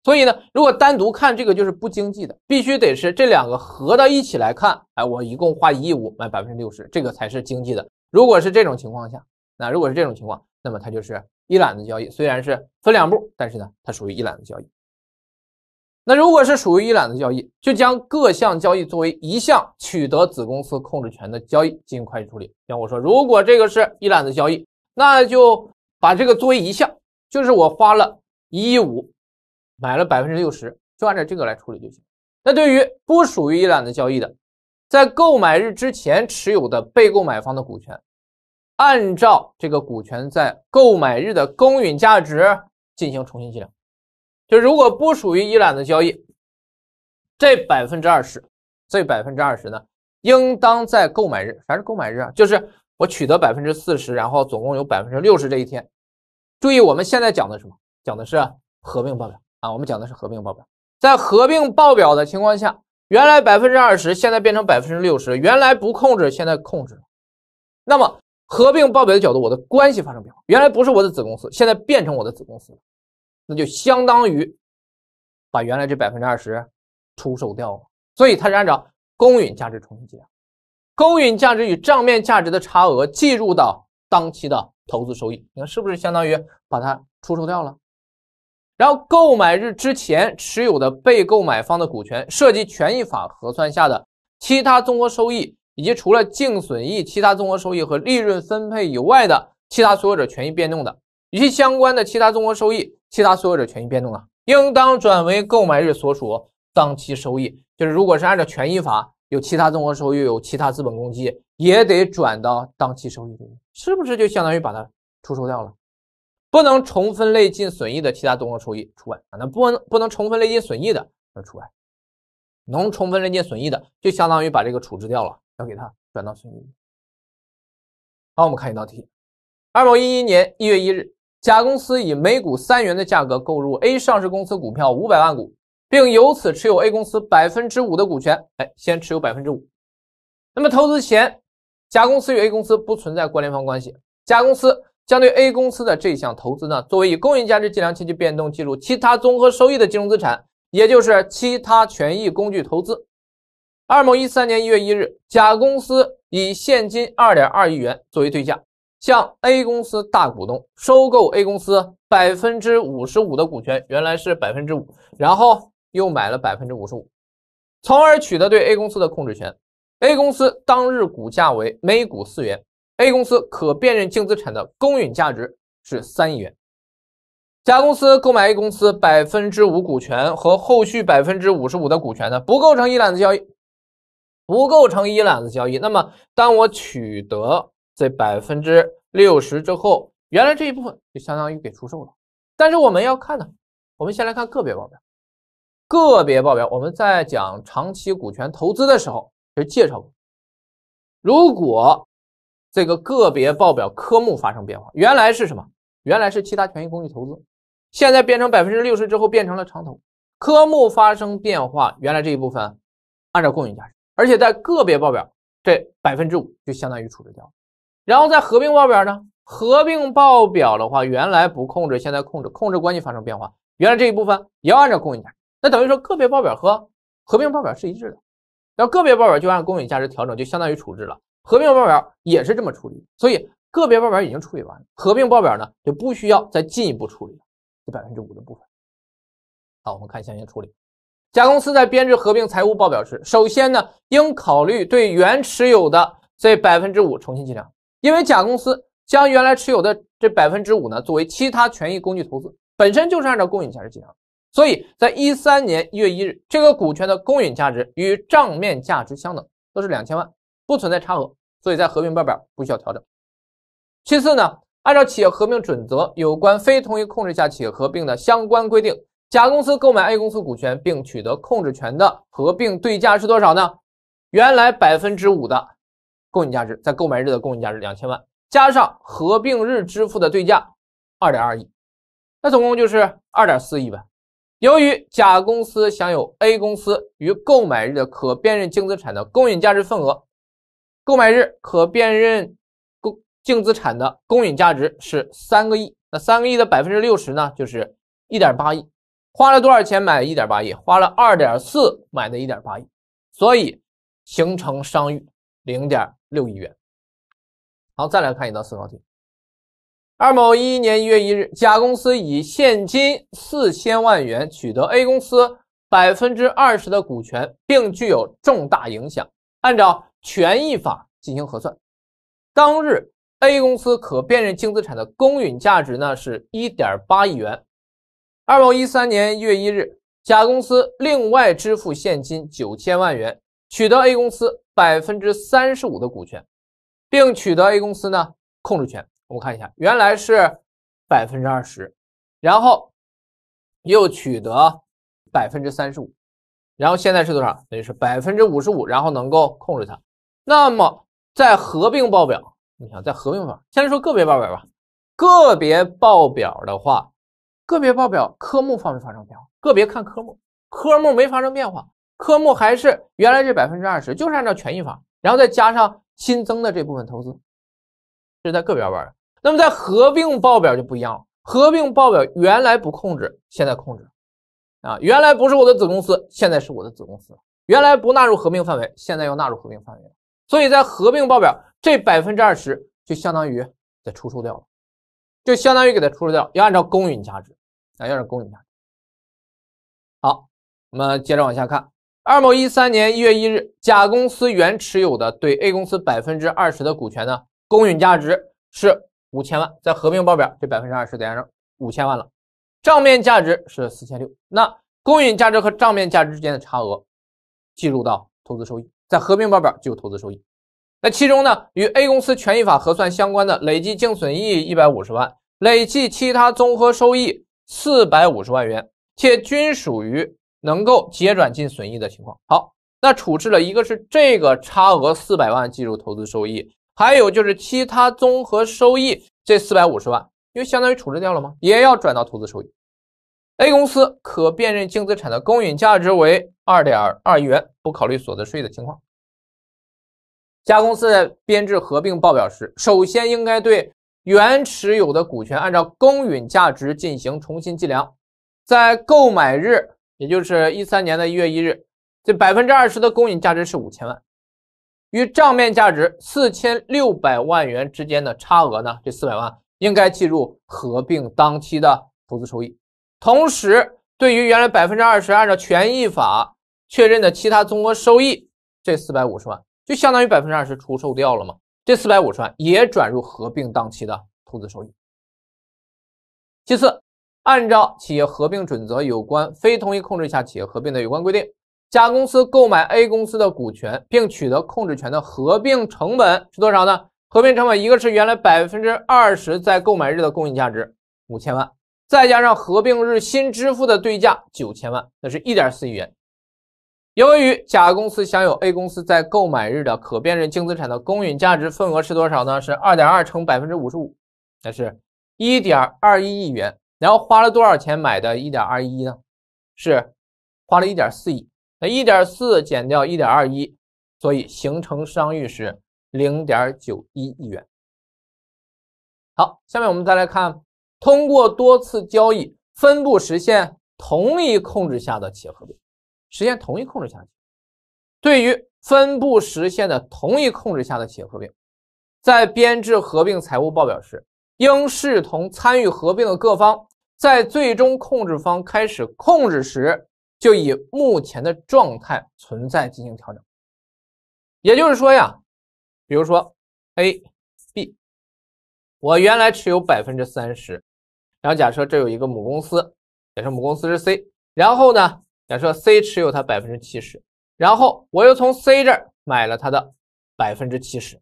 所以呢，如果单独看这个就是不经济的，必须得是这两个合到一起来看。哎，我一共花一亿五买百分之六十，这个才是经济的。如果是这种情况下，那如果是这种情况，那么它就是一揽子交易。虽然是分两步，但是呢，它属于一揽子交易。那如果是属于一揽子交易，就将各项交易作为一项取得子公司控制权的交易进行会计处理。像我说，如果这个是一揽子交易，那就把这个作为一项，就是我花了一亿五。买了百分之六十，就按照这个来处理就行。那对于不属于一揽子交易的，在购买日之前持有的被购买方的股权，按照这个股权在购买日的公允价值进行重新计量。就如果不属于一揽子交易，这百分之二十，这百分之二十呢，应当在购买日还是购买日啊？就是我取得百分之四十，然后总共有百分之六十这一天。注意，我们现在讲的什么？讲的是合并报表。啊，我们讲的是合并报表，在合并报表的情况下，原来百分之二十现在变成百分之六十，原来不控制现在控制那么合并报表的角度，我的关系发生变化，原来不是我的子公司，现在变成我的子公司，那就相当于把原来这百分之二十出售掉了。所以它是按照公允价值重新计量，公允价值与账面价值的差额计入到当期的投资收益。你看是不是相当于把它出售掉了？然后，购买日之前持有的被购买方的股权，涉及权益法核算下的其他综合收益，以及除了净损益、其他综合收益和利润分配以外的其他所有者权益变动的，与其相关的其他综合收益、其他所有者权益变动的，应当转为购买日所属当期收益。就是，如果是按照权益法，有其他综合收益，有其他资本公积，也得转到当期收益中，是不是就相当于把它出售掉了？不能重分类进损益的其他综合收益除外，啊，那不能不能重分类进损益的要除外，能重分类进损益的就相当于把这个处置掉了，要给它转到损益。好，我们看一道题：二零一一年一月一日，甲公司以每股三元的价格购入 A 上市公司股票五百万股，并由此持有 A 公司百分之五的股权。哎，先持有百分之五。那么投资前，甲公司与 A 公司不存在关联方关系。甲公司。将对 A 公司的这项投资呢，作为以公允价值计量器其变动计入其他综合收益的金融资产，也就是其他权益工具投资。二零一三年一月一日，甲公司以现金二点二亿元作为对价，向 A 公司大股东收购 A 公司百分之五十五的股权，原来是百分之五，然后又买了百分之五十五，从而取得对 A 公司的控制权。A 公司当日股价为每股四元。A 公司可辨认净资产的公允价值是三亿元，甲公司购买 A 公司百分之五股权和后续百分之五十五的股权呢，不构成一揽子交易，不构成一揽子交易。那么，当我取得这百分之六十之后，原来这一部分就相当于给出售了。但是我们要看呢，我们先来看个别报表，个别报表我们在讲长期股权投资的时候就介绍过，如果。这个个别报表科目发生变化，原来是什么？原来是其他权益工具投资，现在变成百分之六十之后变成了长投科目发生变化。原来这一部分按照公允价值，而且在个别报表这百分之五就相当于处置掉了。然后在合并报表呢？合并报表的话，原来不控制现在控制，控制关系发生变化，原来这一部分也要按照公允价值。那等于说个别报表和合并报表是一致的，然后个别报表就按公允价值调整，就相当于处置了。合并报表也是这么处理，所以个别报表已经处理完，合并报表呢就不需要再进一步处理了。这百分之五的部分，好，我们看相应处理。甲公司在编制合并财务报表时，首先呢应考虑对原持有的这百分之五重新计量，因为甲公司将原来持有的这百分之五呢作为其他权益工具投资，本身就是按照公允价值计量，所以在一三年一月一日，这个股权的公允价值与账面价值相等，都是两千万。不存在差额，所以在合并报表不需要调整。其次呢，按照企业合并准则有关非同一控制下企业合并的相关规定，甲公司购买 A 公司股权并取得控制权的合并对价是多少呢？原来百分之五的公允价值，在购买日的公允价值两千万，加上合并日支付的对价二点二亿，那总共就是二点四亿呗。由于甲公司享有 A 公司于购买日的可辨认净资产的公允价值份额。购买日可辨认公净资产的公允价值是三个亿，那三个亿的百分之六十呢，就是一点八亿，花了多少钱买一点八亿？花了二点四买的一点八亿，所以形成商誉零点六亿元。好，再来看一道思考题：二某一一年一月一日，甲公司以现金四千万元取得 A 公司百分之二十的股权，并具有重大影响，按照权益法进行核算。当日，A 公司可辨认净资产的公允价值呢是1.8亿元。二零一三年一月一日，甲公司另外支付现金9000万元，取得 A 公司35%的股权，并取得 A 公司呢控制权。我们看一下，原来是20%，然后又取得35%，然后现在是多少？等于是55%，然后能够控制它。那么在合并报表，你想在合并表先来说个别报表吧。个别报表的话，个别报表科目方面发生变化，个别看科目，科目没发生变化，科目还是原来这百分之二十，就是按照权益法，然后再加上新增的这部分投资，这是在个别报表。那么在合并报表就不一样了，合并报表原来不控制，现在控制，啊，原来不是我的子公司，现在是我的子公司，原来不纳入合并范围，现在要纳入合并范围。所以在合并报表这百分之二十就相当于在出售掉了，就相当于给它出售掉，要按照公允价值啊，要按公允价值。好，我们接着往下看。二某一三年一月一日，甲公司原持有的对 A 公司百分之二十的股权呢，公允价值是五千万，在合并报表这百分之二十等于五千万了，账面价值是四千六，那公允价值和账面价值之间的差额，计入到投资收益。在合并报表就有投资收益，那其中呢，与 A 公司权益法核算相关的累计净损益一百五十万，累计其他综合收益四百五十万元，且均属于能够结转净损益的情况。好，那处置了一个是这个差额四百万计入投资收益，还有就是其他综合收益这四百五十万，因为相当于处置掉了吗？也要转到投资收益。A 公司可辨认净资产的公允价值为。二点二亿元，不考虑所得税的情况。甲公司在编制合并报表时，首先应该对原持有的股权按照公允价值进行重新计量，在购买日，也就是一三年的一月一日，这百分之二十的公允价值是五千万，与账面价值四千六百万元之间的差额呢，这四百万应该计入合并当期的投资收益。同时，对于原来百分之二十按照权益法。确认的其他综合收益这四百五十万就相当于百分之二十出售掉了嘛？这四百五十万也转入合并当期的投资收益。其次，按照企业合并准则有关非同一控制下企业合并的有关规定，甲公司购买 A 公司的股权并取得控制权的合并成本是多少呢？合并成本一个是原来百分之二十在购买日的供应价值五千万，再加上合并日新支付的对价九千万，那是一点四亿元。由于甲公司享有 A 公司在购买日的可辨认净资产的公允价值份额是多少呢？是二点二乘百分之五十五，那是一点二一亿元。然后花了多少钱买的？一点二一呢？是花了一点四亿。那一点四减掉一点二一，所以形成商誉是零点九一亿元。好，下面我们再来看通过多次交易分步实现同一控制下的企业合并。实现同一控制下，对于分步实现的同一控制下的企业合并，在编制合并财务报表时，应视同参与合并的各方在最终控制方开始控制时就以目前的状态存在进行调整。也就是说呀，比如说 A、B，我原来持有百分之三十，然后假设这有一个母公司，假设母公司是 C，然后呢？假设 C 持有它百分之七十，然后我又从 C 这儿买了它的百分之七十，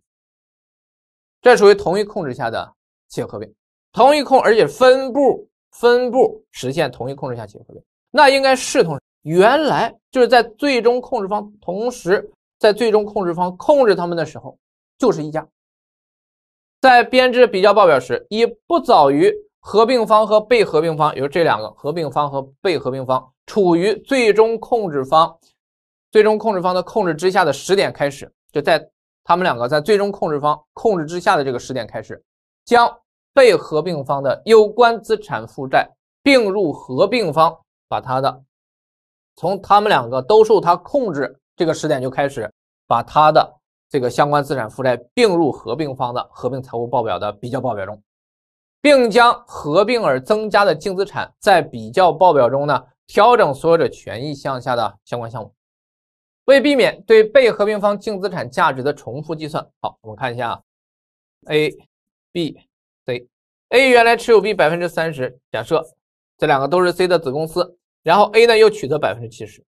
这属于同一控制下的企业合并。同一控，而且分步分步实现同一控制下企业合并，那应该是同原来就是在最终控制方同时在最终控制方控制他们的时候就是一家。在编制比较报表时，以不早于。合并方和被合并方有这两个，合并方和被合并方处于最终控制方，最终控制方的控制之下的时点开始，就在他们两个在最终控制方控制之下的这个时点开始，将被合并方的有关资产负债并入合并方，把它的从他们两个都受他控制这个时点就开始，把它的这个相关资产负债并入合并方的合并财务报表的比较报表中。并将合并而增加的净资产在比较报表中呢调整所有者权益项下的相关项目，为避免对被合并方净资产价值的重复计算。好，我们看一下 A、B、C，A 原来持有 B 百分之三十，假设这两个都是 C 的子公司，然后 A 呢又取得百分之七十，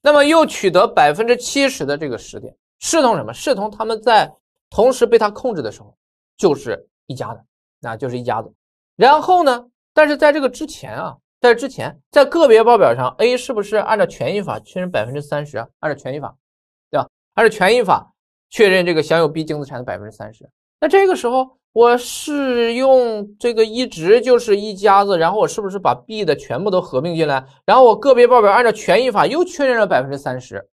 那么又取得百分之七十的这个时点，视同什么？视同他们在同时被他控制的时候就是一家的，那就是一家子。然后呢？但是在这个之前啊，在这之前，在个别报表上，A 是不是按照权益法确认百分之三十按照权益法，对吧？按照权益法确认这个享有 B 净资产的百分之三十。那这个时候，我是用这个一直就是一家子，然后我是不是把 B 的全部都合并进来？然后我个别报表按照权益法又确认了百分之三十，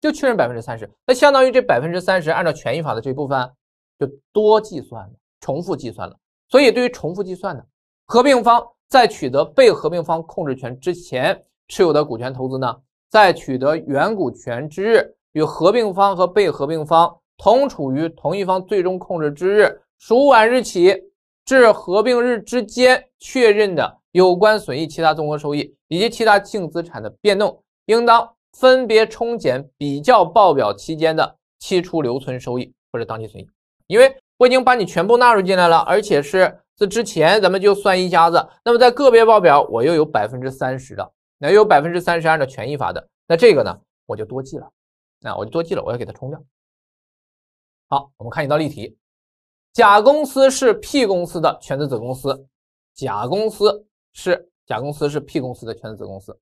就确认百分之三十。那相当于这百分之三十按照权益法的这部分就多计算了，重复计算了。所以，对于重复计算的合并方在取得被合并方控制权之前持有的股权投资呢，在取得原股权之日与合并方和被合并方同处于同一方最终控制之日属晚日起至合并日之间确认的有关损益、其他综合收益以及其他净资产的变动，应当分别冲减比较报表期间的期初留存收益或者当期损益，因为。我已经把你全部纳入进来了，而且是这之前咱们就算一家子。那么在个别报表，我又有百分之三十的，那又有百分之三十按照权益法的，那这个呢我就多记了，那我就多记了，我要给它冲掉。好，我们看一道例题：甲公司是 P 公司的全资子公司，甲公司是甲公司是 P 公司的全资子公司。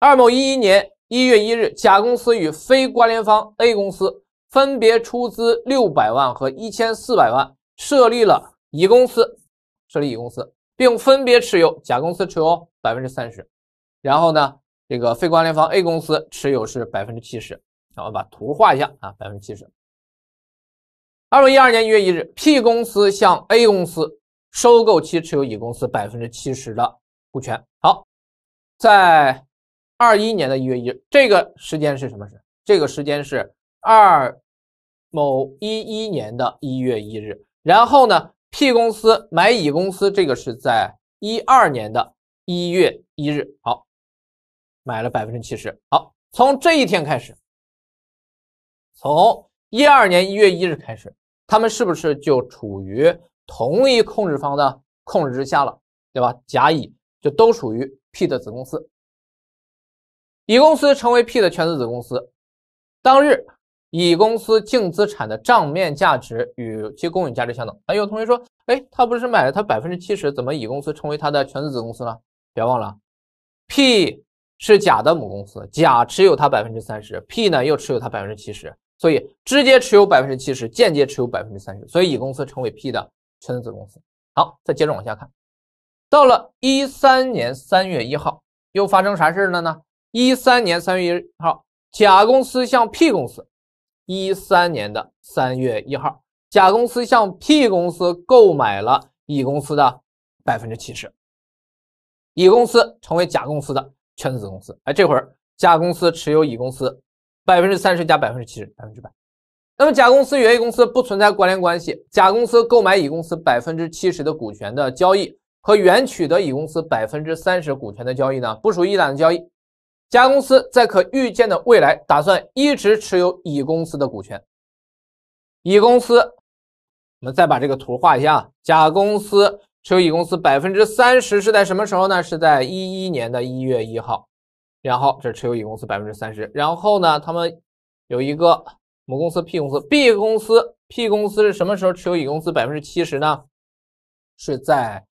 二某一一年一月一日，甲公司与非关联方 A 公司。分别出资六百万和一千四百万，设立了乙公司，设立乙公司，并分别持有甲公司持有百分之三十，然后呢，这个非关联方 A 公司持有是百分之七十，咱们把图画一下啊，百分之七十。二零一二年一月一日，P 公司向 A 公司收购其持有乙公司百分之七十的股权。好，在二一年的一月一日，这个时间是什么时？这个时间是。二某一一年的一月一日，然后呢？P 公司买乙公司，这个是在一二年的一月一日，好，买了百分之七十。好，从这一天开始，从一二年一月一日开始，他们是不是就处于同一控制方的控制之下了？对吧？甲乙就都属于 P 的子公司，乙公司成为 P 的全资子公司，当日。乙公司净资产的账面价值与其公允价值相等。哎，有同学说，哎，他不是买了他百分之七十，怎么乙公司成为他的全资子公司了？别忘了，P 是甲的母公司，甲持有他百分之三十，P 呢又持有他百分之七十，所以直接持有百分之七十，间接持有百分之三十，所以乙公司成为 P 的全资子公司。好，再接着往下看，到了一三年三月一号，又发生啥事了呢？一三年三月一号，甲公司向 P 公司。一三年的三月一号，甲公司向 P 公司购买了乙公司的百分之七十，乙公司成为甲公司的全资子公司。哎，这会儿甲公司持有乙公司百分之三十加百分之七十，百分之百。那么，甲公司与 A 公司不存在关联关系。甲公司购买乙公司百分之七十的股权的交易和原取得乙公司百分之三十股权的交易呢，不属于一次交易。甲公司在可预见的未来打算一直持有乙公司的股权。乙公司，我们再把这个图画一下啊。甲公司持有乙公司百分之三十是在什么时候呢？是在一一年的一月一号。然后这持有乙公司百分之三十。然后呢，他们有一个母公司 P 公司，B 公司 P 公司是什么时候持有乙公司百分之七十呢？是在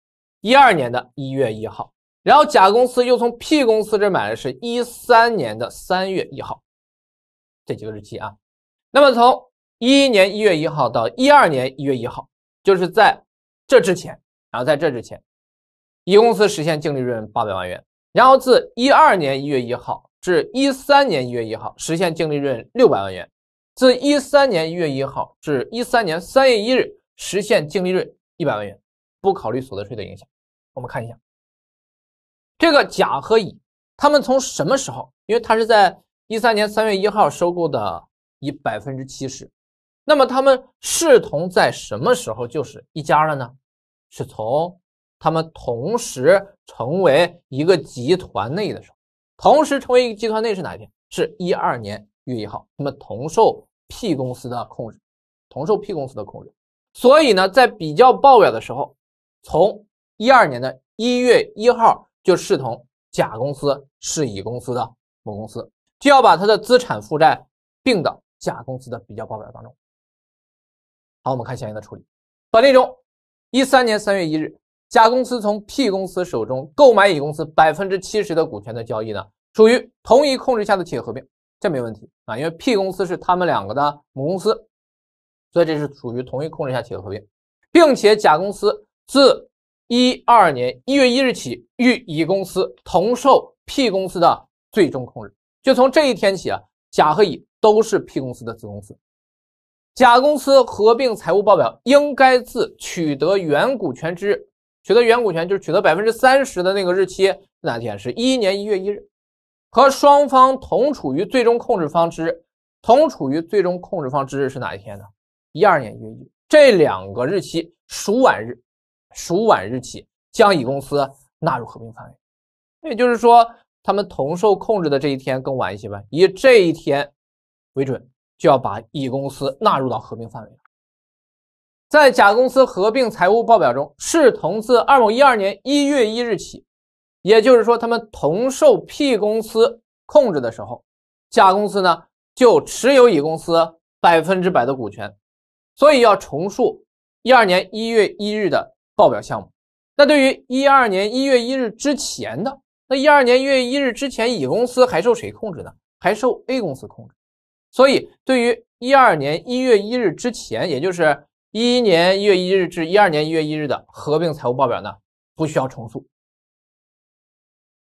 一二年的一月一号。然后，甲公司又从 P 公司这买的是一三年的三月一号，这几个日期啊。那么从一一年一月一号到一二年一月一号，就是在这之前，然后在这之前，乙公司实现净利润八百万元。然后自一二年一月一号至一三年一月一号实现净利润六百万元，自一三年一月一号至一三年三月一日实现净利润一百万元，不考虑所得税的影响。我们看一下。这个甲和乙，他们从什么时候？因为他是在一三年三月一号收购的，以百分之七十。那么他们视同在什么时候就是一家了呢？是从他们同时成为一个集团内的时候，同时成为一个集团内是哪一天？是一二年月一号，他们同受 P 公司的控制，同受 P 公司的控制。所以呢，在比较报表的时候，从一二年的一月一号。就视同甲公司是乙公司的母公司，就要把它的资产负债并到甲公司的比较报表当中。好，我们看相应的处理。本例中，一三年三月一日，甲公司从 P 公司手中购买乙公司百分之七十的股权的交易呢，属于同一控制下的企业合并，这没问题啊，因为 P 公司是他们两个的母公司，所以这是属于同一控制下企业合并，并且甲公司自。一二年一月一日起，与乙公司同受 P 公司的最终控制。就从这一天起啊，甲和乙都是 P 公司的子公司。甲公司合并财务报表应该自取得原股权之日，取得原股权就是取得百分之三十的那个日期那天？是一一年一月一日，和双方同处于最终控制方之日，同处于最终控制方之日是哪一天呢？一二年一月一，这两个日期孰晚日？属晚日起将乙公司纳入合并范围，也就是说，他们同受控制的这一天更晚一些吧？以这一天为准，就要把乙公司纳入到合并范围了。在甲公司合并财务报表中，视同自二某一二年一月一日起，也就是说，他们同受 P 公司控制的时候，甲公司呢就持有乙公司百分之百的股权，所以要重述一二年一月一日的。报表项目，那对于一二年一月一日之前的那一二年一月一日之前，乙公司还受谁控制呢？还受 A 公司控制。所以，对于一二年一月一日之前，也就是一一年一月一日至一二年一月一日的合并财务报表呢，不需要重塑。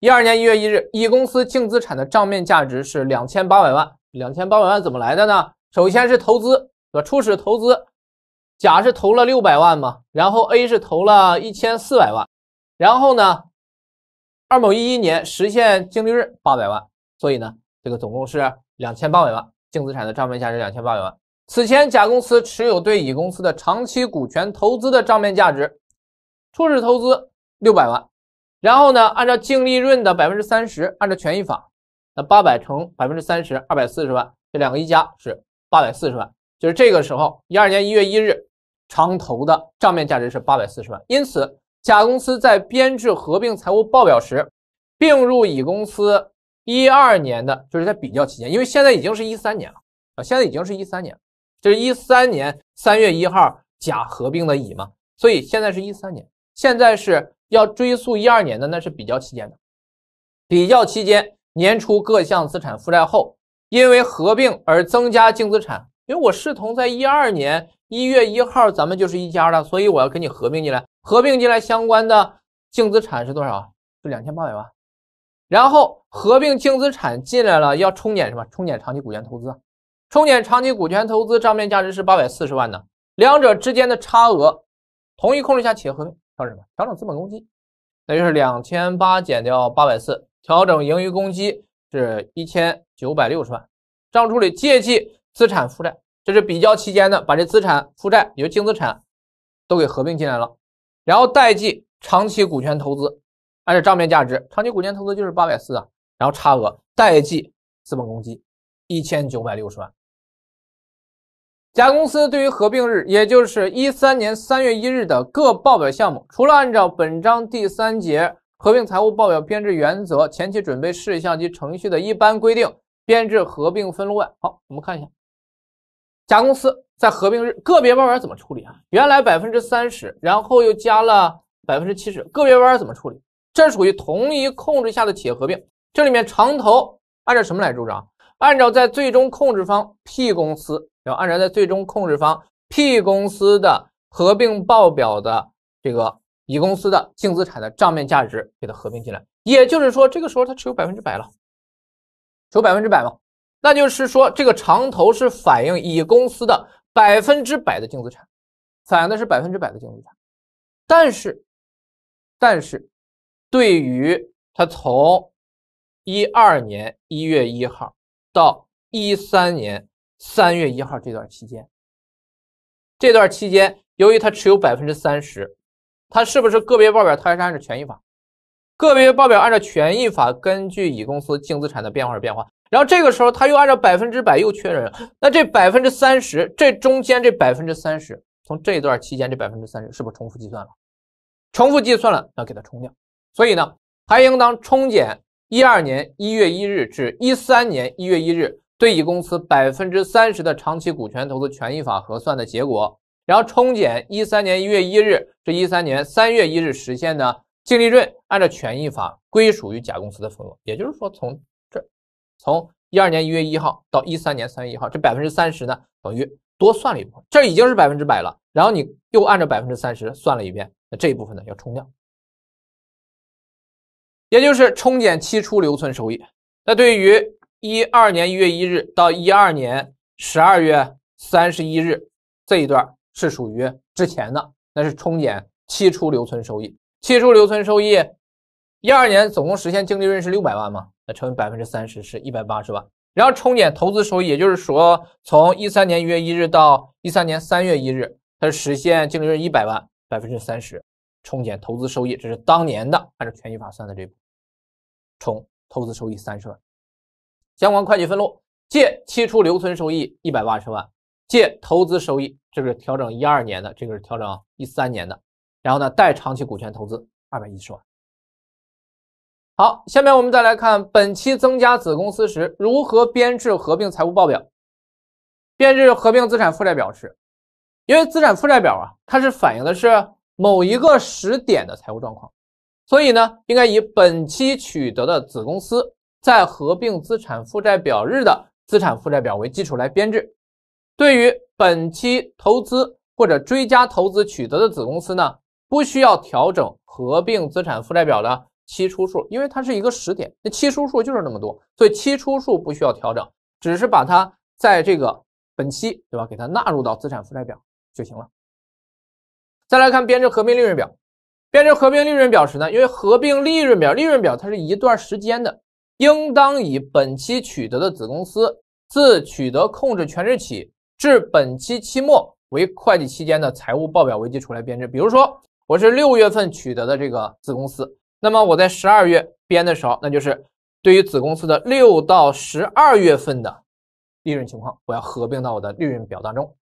一二年一月一日，乙公司净资产的账面价值是两千八百万。两千八百万怎么来的呢？首先是投资呃，初始投资。甲是投了六百万嘛，然后 A 是投了一千四百万，然后呢，二某一一年实现净利润八百万，所以呢，这个总共是两千八百万净资产的账面价值两千八百万。此前甲公司持有对乙公司的长期股权投资的账面价值初始投资六百万，然后呢，按照净利润的百分之三十，按照权益法，那八百乘百分之三十，二百四十万，这两个一加是八百四十万，就是这个时候一二年一月一日。长投的账面价值是八百四十万，因此甲公司在编制合并财务报表时，并入乙公司一二年的，就是在比较期间，因为现在已经是一三年了啊，现在已经是一三年就是13年三月一号甲合并的乙嘛，所以现在是一三年，现在是要追溯一二年的，那是比较期间的，比较期间年初各项资产负债后，因为合并而增加净资产，因为我视同在一二年。一月一号咱们就是一家了，所以我要跟你合并进来。合并进来相关的净资产是多少？是两千八百万。然后合并净资产进来了，要冲减什么？冲减长期股权投资。冲减长期股权投资账面价值是八百四十万的，两者之间的差额，同一控制下企业合并调整什么？调整资本公积，等于是两千八减掉八百四，调整盈余公积是一千九百六十万。账处理借记资产负债。这是比较期间的，把这资产负债，比如净资产，都给合并进来了，然后代计长期股权投资，按照账面价值，长期股权投资就是八百四啊，然后差额代计资本公积一千九百六十万。甲公司对于合并日，也就是一三年三月一日的各报表项目，除了按照本章第三节合并财务报表编制原则前期准备事项及程序的一般规定编制合并分录外，好，我们看一下。甲公司在合并日个别报表怎么处理啊？原来百分之三十，然后又加了百分之七十，个别报表怎么处理？这属于同一控制下的企业合并，这里面长投按照什么来主张？按照在最终控制方 P 公司，要按照在最终控制方 P 公司的合并报表的这个乙公司的净资产的账面价值，给它合并进来。也就是说，这个时候它持有百分之百了，持有百分之百嘛？那就是说，这个长投是反映乙公司的百分之百的净资产，反映的是百分之百的净资产。但是，但是，对于他从一二年一月一号到一三年三月一号这段期间，这段期间由于他持有百分之三十，他是不是个别报表它还是按照权益法？个别报表按照权益法，根据乙公司净资产的变化而变化。然后这个时候，他又按照百分之百又确认了。那这百分之三十，这中间这百分之三十，从这一段期间这百分之三十是不是重复计算了？重复计算了，要给它冲掉。所以呢，还应当冲减一二年一月一日至一三年一月一日对乙公司百分之三十的长期股权投资权益法核算的结果，然后冲减一三年一月一日至一三年三月一日实现的净利润按照权益法归属于甲公司的份额。也就是说，从从一二年一月一号到一三年三月一号，这百分之三十呢，等于多算了一部分，这已经是百分之百了。然后你又按照百分之三十算了一遍，那这一部分呢要冲掉，也就是冲减期初留存收益。那对于一二年一月一日到一二年十二月三十一日这一段是属于之前的，那是冲减期初留存收益，期初留存收益。一二年总共实现净利润是六百万嘛？那乘以百分之三十是一百八十万。然后冲减投资收益，也就是说从一三年一月一日到一三年三月一日，它是实现净利润一百万，百分之三十冲减投资收益，这是当年的按照权益法算的这部冲投资收益三十万。相关会计分录：借期初留存收益一百八十万，借投资收益，这个是调整一二年的，这个是调整一三年的。然后呢，贷长期股权投资二百一十万。好，下面我们再来看本期增加子公司时如何编制合并财务报表，编制合并资产负债表时，因为资产负债表啊，它是反映的是某一个时点的财务状况，所以呢，应该以本期取得的子公司在合并资产负债表日的资产负债表为基础来编制。对于本期投资或者追加投资取得的子公司呢，不需要调整合并资产负债表的。期初数，因为它是一个时点，那期初数就是那么多，所以期初数不需要调整，只是把它在这个本期对吧？给它纳入到资产负债表就行了。再来看编制合并利润表，编制合并利润表时呢，因为合并利润表、利润表它是一段时间的，应当以本期取得的子公司自取得控制权日起至本期期末为会计期间的财务报表为基础来编制。比如说，我是六月份取得的这个子公司。那么我在十二月编的时候，那就是对于子公司的六到十二月份的利润情况，我要合并到我的利润表当中，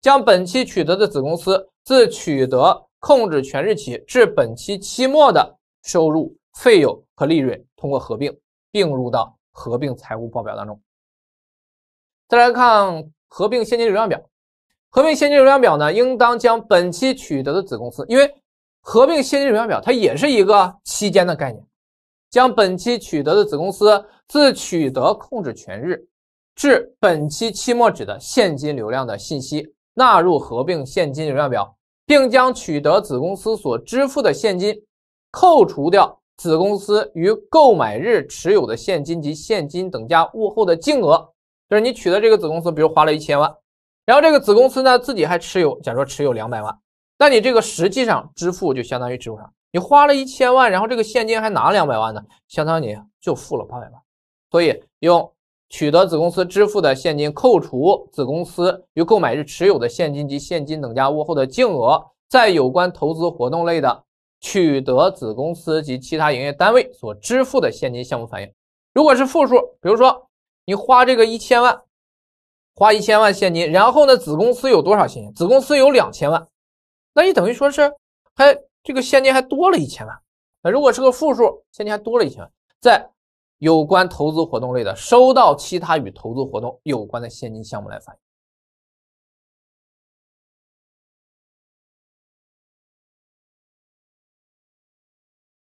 将本期取得的子公司自取得控制权日起至本期期末的收入、费用和利润，通过合并并入到合并财务报表当中。再来看合并现金流量表，合并现金流量表呢，应当将本期取得的子公司，因为。合并现金流量表，它也是一个期间的概念，将本期取得的子公司自取得控制权日至本期期末止的现金流量的信息纳入合并现金流量表，并将取得子公司所支付的现金扣除掉子公司于购买日持有的现金及现金等价物后的净额，就是你取得这个子公司，比如花了一千万，然后这个子公司呢自己还持有，假如说持有两百万。那你这个实际上支付就相当于支付啥？你花了一千万，然后这个现金还拿两百万呢，相当于就付了八百万。所以用取得子公司支付的现金扣除子公司于购买日持有的现金及现金等价物后的净额，在有关投资活动类的取得子公司及其他营业单位所支付的现金项目反映。如果是负数，比如说你花这个一千万，花一千万现金，然后呢，子公司有多少现金？子公司有两千万。那你等于说是还这个现金还多了一千万，那如果是个负数，现金还多了一千万，在有关投资活动类的收到其他与投资活动有关的现金项目来反映。